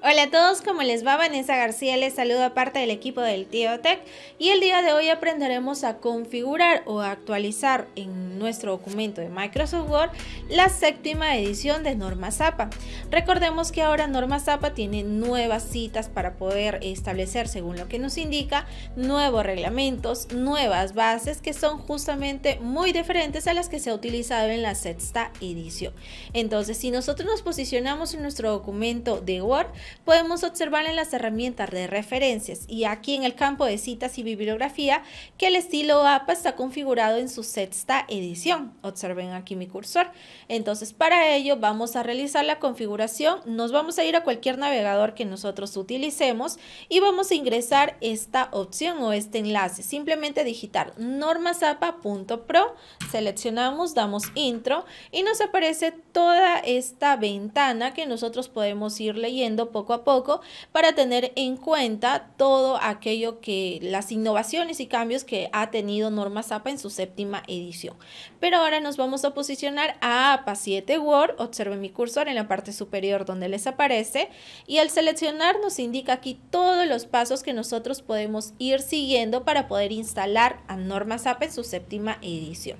Hola a todos, ¿cómo les va? Vanessa García les saluda parte del equipo del Tío Tech y el día de hoy aprenderemos a configurar o actualizar en nuestro documento de Microsoft Word la séptima edición de Norma Zappa. Recordemos que ahora Norma Zappa tiene nuevas citas para poder establecer, según lo que nos indica, nuevos reglamentos, nuevas bases que son justamente muy diferentes a las que se ha utilizado en la sexta edición. Entonces, si nosotros nos posicionamos en nuestro documento de Word, podemos observar en las herramientas de referencias y aquí en el campo de citas y bibliografía que el estilo APA está configurado en su sexta edición. Observen aquí mi cursor. Entonces, para ello vamos a realizar la configuración. Nos vamos a ir a cualquier navegador que nosotros utilicemos y vamos a ingresar esta opción o este enlace. Simplemente digitar normasapa.pro, seleccionamos, damos intro y nos aparece toda esta ventana que nosotros podemos ir leyendo poco a poco para tener en cuenta todo aquello que las innovaciones y cambios que ha tenido Norma Zapa en su séptima edición. Pero ahora nos vamos a posicionar a APA 7 Word. Observe mi cursor en la parte superior donde les aparece y al seleccionar nos indica aquí todos los pasos que nosotros podemos ir siguiendo para poder instalar a Norma Zapa en su séptima edición.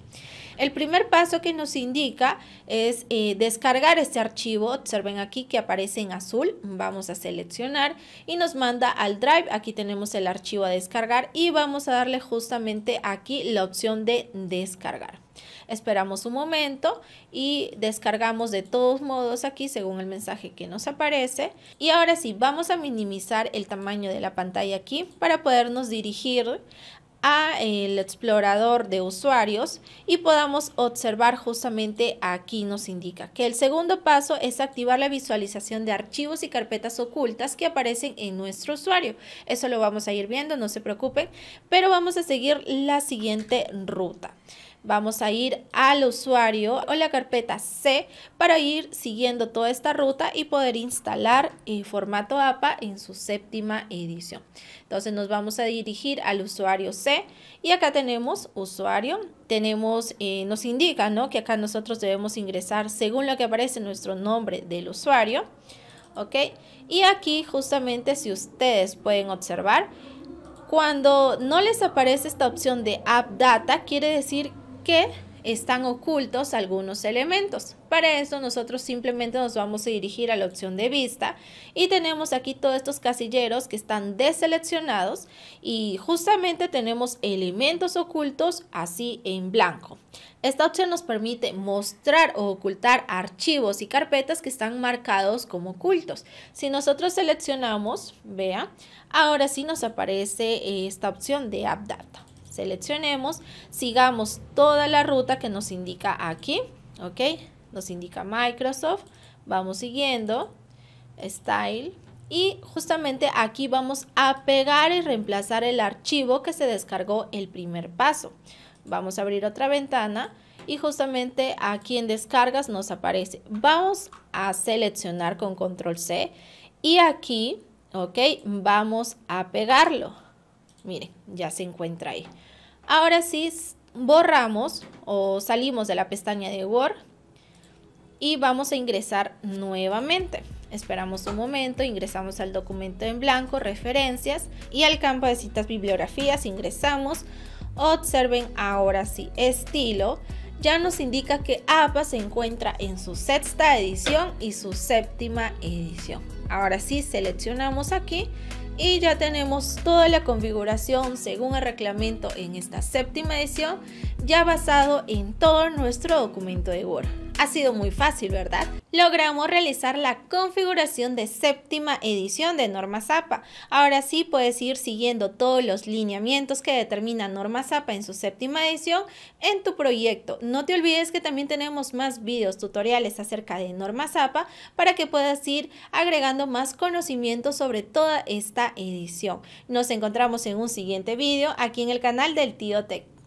El primer paso que nos indica es eh, descargar este archivo. Observen aquí que aparece en azul. Vamos a seleccionar y nos manda al Drive. Aquí tenemos el archivo a descargar y vamos a darle justamente aquí la opción de descargar. Esperamos un momento y descargamos de todos modos aquí según el mensaje que nos aparece. Y ahora sí, vamos a minimizar el tamaño de la pantalla aquí para podernos dirigir a el explorador de usuarios y podamos observar justamente aquí nos indica que el segundo paso es activar la visualización de archivos y carpetas ocultas que aparecen en nuestro usuario. Eso lo vamos a ir viendo, no se preocupen, pero vamos a seguir la siguiente ruta. Vamos a ir al usuario o la carpeta C para ir siguiendo toda esta ruta y poder instalar el formato APA en su séptima edición. Entonces nos vamos a dirigir al usuario C y acá tenemos usuario, tenemos, eh, nos indica ¿no? que acá nosotros debemos ingresar según lo que aparece nuestro nombre del usuario. ¿ok? Y aquí justamente si ustedes pueden observar, cuando no les aparece esta opción de App Data, quiere decir que están ocultos algunos elementos. Para eso nosotros simplemente nos vamos a dirigir a la opción de vista y tenemos aquí todos estos casilleros que están deseleccionados y justamente tenemos elementos ocultos así en blanco. Esta opción nos permite mostrar o ocultar archivos y carpetas que están marcados como ocultos. Si nosotros seleccionamos, vea, ahora sí nos aparece esta opción de App Seleccionemos, sigamos toda la ruta que nos indica aquí, ¿ok? Nos indica Microsoft, vamos siguiendo, Style, y justamente aquí vamos a pegar y reemplazar el archivo que se descargó el primer paso. Vamos a abrir otra ventana y justamente aquí en descargas nos aparece. Vamos a seleccionar con control C y aquí, ok, vamos a pegarlo. Miren, ya se encuentra ahí. Ahora sí, borramos o salimos de la pestaña de Word y vamos a ingresar nuevamente. Esperamos un momento, ingresamos al documento en blanco, referencias y al campo de citas bibliografías ingresamos. Observen ahora sí, estilo ya nos indica que APA se encuentra en su sexta edición y su séptima edición. Ahora sí, seleccionamos aquí y ya tenemos toda la configuración según el reglamento en esta séptima edición ya basado en todo nuestro documento de Word. Ha sido muy fácil, ¿verdad? Logramos realizar la configuración de séptima edición de Norma Zappa. Ahora sí puedes ir siguiendo todos los lineamientos que determina Norma Zapa en su séptima edición en tu proyecto. No te olvides que también tenemos más videos tutoriales acerca de Norma Zappa para que puedas ir agregando más conocimiento sobre toda esta edición. Nos encontramos en un siguiente video aquí en el canal del Tío Tech.